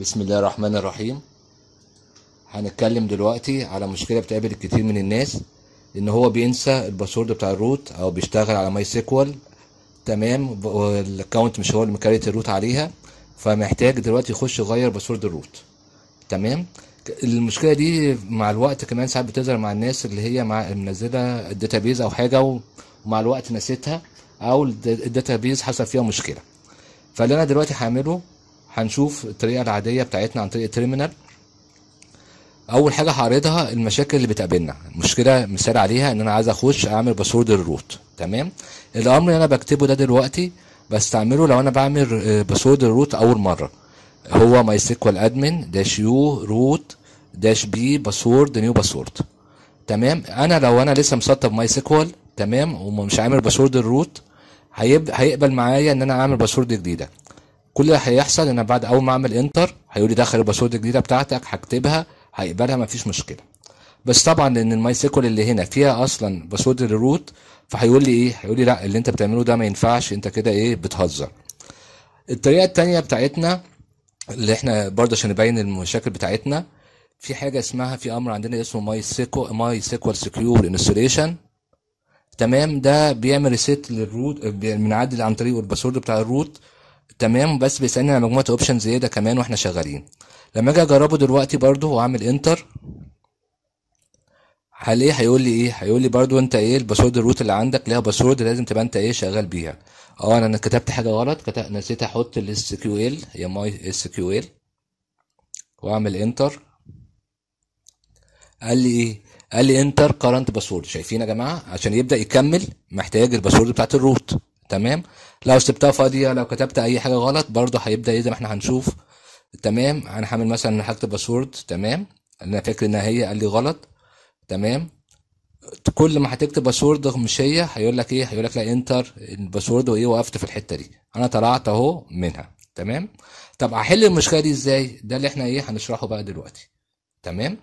بسم الله الرحمن الرحيم هنتكلم دلوقتي على مشكله بتقابل الكثير من الناس ان هو بينسى الباسورد بتاع الروت او بيشتغل على ماي سيكوال تمام والاكونت مش هو اللي مكريت الروت عليها فمحتاج دلوقتي يخش يغير باسورد الروت تمام المشكله دي مع الوقت كمان ساعات بتظهر مع الناس اللي هي مع منزله الداتابيز او حاجه ومع الوقت نسيتها او الداتابيز حصل فيها مشكله فاللي انا دلوقتي هعمله هنشوف الطريقه العاديه بتاعتنا عن طريق التيرمينال اول حاجه هعرضها المشاكل اللي بتقابلنا مشكله مثال عليها ان انا عايز اخش اعمل باسورد للروت تمام الامر اللي انا بكتبه ده دلوقتي بستعمله لو انا بعمل باسورد آه، للروت اول مره هو ماي سيكوال ادمن داش يو روت داش بي باسورد نيو باسورد تمام انا لو انا لسه مسطب ماي سيكوال تمام ومش عامل باسورد الروت هيقبل معايا ان انا اعمل باسورد جديده كل اللي هيحصل ان بعد اول ما اعمل انتر هيقول لي دخل الباسورد الجديده بتاعتك هكتبها هيقبلها مفيش مشكله بس طبعا لان الماي سيكول اللي هنا فيها اصلا باسورد للروت فهيقول لي ايه هيقول لي لا اللي انت بتعمله ده ما ينفعش انت كده ايه بتهزر الطريقه الثانيه بتاعتنا اللي احنا برضه عشان نبين المشاكل بتاعتنا في حاجه اسمها في امر عندنا اسمه ماي سيكو ماي سيكوال سكيور انستليشن تمام ده بيعمل ريسيت للروت بنعدل عن طريق الباسورد بتاع الروت تمام بس بيسالني على مجموعه اوبشن زياده كمان واحنا شغالين لما اجي اجربه دلوقتي برده واعمل انتر هل ايه هيقول لي ايه هيقول لي برده انت ايه الباسورد الروت اللي عندك ليها باسورد لازم تبقى انت ايه شغال بيها اه انا كتبت حاجه غلط كتب... نسيت احط الاس كيو ال هي ماي اس كيو ال واعمل انتر قال لي ايه قال لي انتر كرنت باسورد شايفين يا جماعه عشان يبدا يكمل محتاج الباسورد بتاعت الروت تمام لو سبتها فاضيه لو كتبت اي حاجه غلط برضو هيبدا ما احنا هنشوف تمام انا هعمل مثلا ان هكتب باسورد تمام انا فاكر ان هي قال لي غلط تمام كل ما هتكتب باسورد مش هي هيقول لك ايه هيقول لك لا انتر الباسورد وايه وقفت في الحته دي انا طلعت اهو منها تمام طب هحل المشكله دي ازاي ده اللي احنا ايه هنشرحه بقى دلوقتي تمام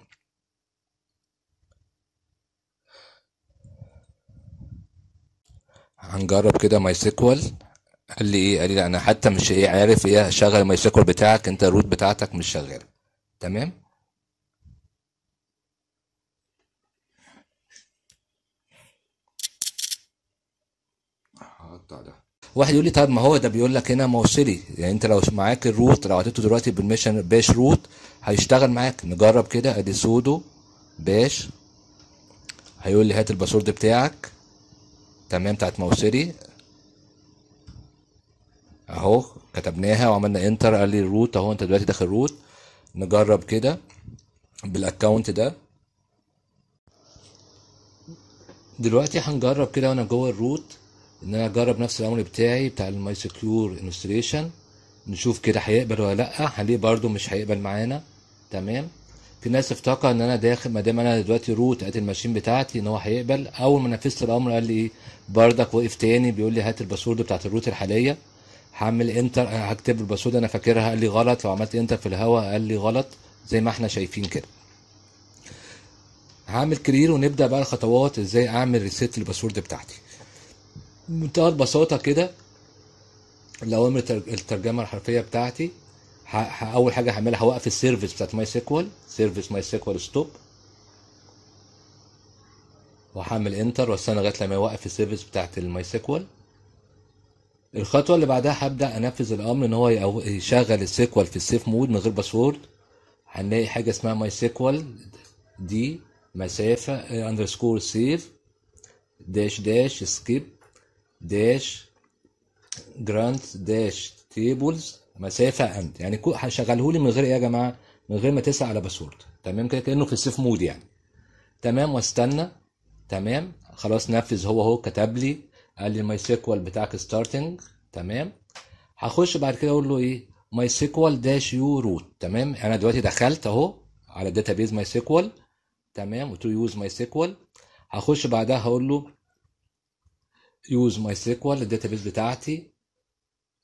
هنجرب كده ماي سيكوال قال لي ايه قال لي لا انا حتى مش ايه عارف ايه شغل ماي سيكوال بتاعك انت الروت بتاعتك مش شغاله تمام هقطع ده واحد يقول لي طب ما هو ده بيقول لك هنا موصلي يعني انت لو معاك الروت لو عطيته دلوقتي بالميشن باش روت هيشتغل معاك نجرب كده ادي سودو باش هيقول لي هات الباسورد بتاعك تمام بتاعت موسري اهو كتبناها وعملنا انتر قال لي الروت اهو انت دلوقتي داخل روت نجرب كده بالاكونت ده دلوقتي هنجرب كده وانا جوه الروت ان انا اجرب نفس الامر بتاعي بتاع الماي سكيور انستريشن نشوف كده هيقبل ولا لا هنلاقيه برده مش هيقبل معانا تمام في ناس افتكر ان انا داخل ما دام انا دلوقتي روت ادي الماشين بتاعتي ان هو هيقبل اول ما نفذت الامر قال لي ايه بردك وقف تاني بيقول لي هات الباسورد بتاعت الروت الحاليه هعمل انتر هكتب الباسورد انا فاكرها قال لي غلط لو عملت انتر في الهواء قال لي غلط زي ما احنا شايفين كده هعمل كرير ونبدا بقى الخطوات ازاي اعمل ريسيت للباسورد بتاعتي بمنتهى البساطه كده الاوامر الترجمه الحرفيه بتاعتي اول حاجه هعملها هوقف السيرفيس بتاعت ماي سيكوال سيرفيس ماي سيكوال ستوب وهعمل انتر واستنى لغايه لما يوقف السيرفيس بتاعت الماي سيكوال الخطوه اللي بعدها هبدا انفذ الامر ان هو يشغل السيكوال في السيف مود من غير باسورد هنلاقي حاجه اسمها ماي سيكوال دي مسافه اندرسكور سيف داش داش سكيب داش جرانت داش تيبلز مسافه اند يعني هشغله لي من غير ايه يا جماعه من غير ما تسال على باسورد تمام كده كانه في السيف مود يعني تمام واستنى تمام خلاص نفذ هو هو كتب لي قال لي ماي سيكوال بتاعك ستارتنج تمام هخش بعد كده اقول له ايه ماي سيكوال داش يو روت تمام انا دلوقتي دخلت اهو على الداتابيز ماي سيكوال تمام وتو يوز ماي سيكوال هخش بعدها هقول له يوز ماي سيكوال الداتابيز بتاعتي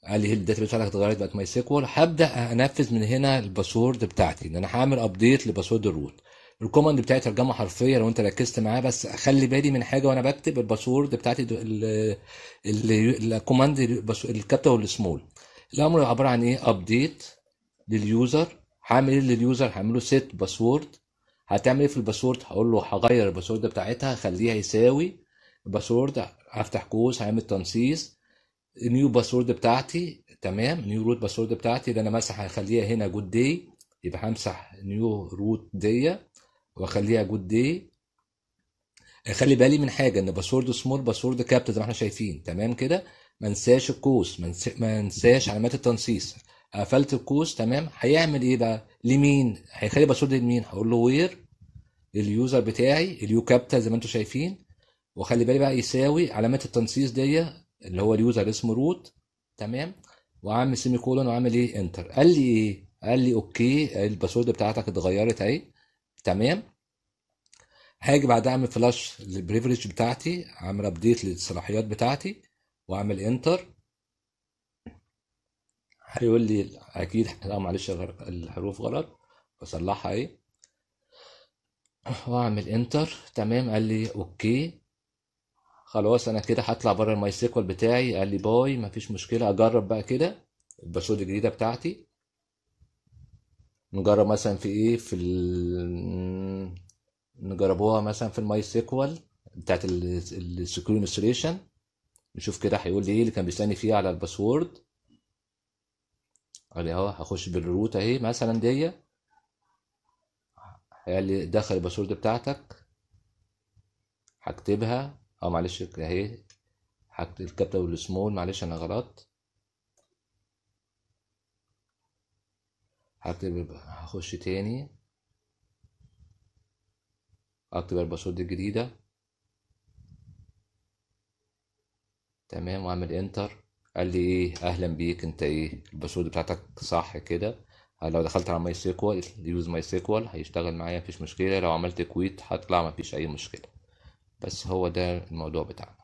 لي الداتا بتاعتك اتغيرت بقت ماي سيكوال هبدا انفذ من هنا الباسورد بتاعتي ان انا هعمل ابديت لباسورد الروت الكوماند بتاعي ترجمه حرفيه لو انت ركزت معاه بس خلي بالي من حاجه وانا بكتب الباسورد بتاعتي الكوماند الكابيتال والسمول الامر عباره عن ايه ابديت لليوزر هعمل ايه لليوزر هعمله سيت باسورد هتعمل ايه في الباسورد هقول له هغير الباسورد بتاعتها خليها يساوي الباسورد هفتح كوس هعمل تنصيص نيو باسورد بتاعتي تمام نيو روت باسورد بتاعتي اللي انا مسح هخليها هنا جود داي يبقى همسح نيو روت دي واخليها جود داي خلي بالي من حاجه ان باسورد سمول باسورد كابت زي ما احنا شايفين تمام كده ما انساش الكوس ما انساش علامات التنصيص قفلت الكوس تمام هيعمل ايه بقى لمين هيخلي باسورد لمين هقول له وير اليوزر بتاعي اليو كابتا زي ما انتم شايفين وخلي بالي بقى يساوي علامات التنصيص دي اللي هو اليوزر اسمه روت تمام وعامل سيمي كولون وعامل ايه انتر قال لي ايه قال لي اوكي الباسورد بتاعتك اتغيرت اهي تمام هاجي بعدها اعمل فلاش للبريفريج بتاعتي اعمل ابديت للصلاحيات بتاعتي واعمل انتر هيقول لي اكيد لا معلش الحروف غلط بصلحها ايه واعمل انتر تمام قال لي اوكي خلاص انا كده هطلع بره الماي سيكوال بتاعي قال لي باي مفيش مشكله اجرب بقى كده الباسورد الجديده بتاعتي نجرب مثلا في ايه في ال... نجربوها مثلا في الماي سيكوال بتاعت السكيور انستليشن نشوف كده هيقول لي ايه اللي كان بيستني فيه على الباسورد قال لي اهو هخش بالروت اهي مثلا دي قال لي دخل الباسورد بتاعتك هكتبها اه معلش اهي حط الكابيتال والسمول معلش انا غلط هكتب هخش تاني اكتب الباسورد الجديدة تمام واعمل انتر قال لي ايه اهلا بيك انت ايه الباسورد بتاعتك صح كده لو دخلت على ماي سيكوال يوز ماي سيكوال هيشتغل معايا مفيش مشكلة لو عملت كويت هطلع مفيش اي مشكلة بس هو ده الموضوع بتاعنا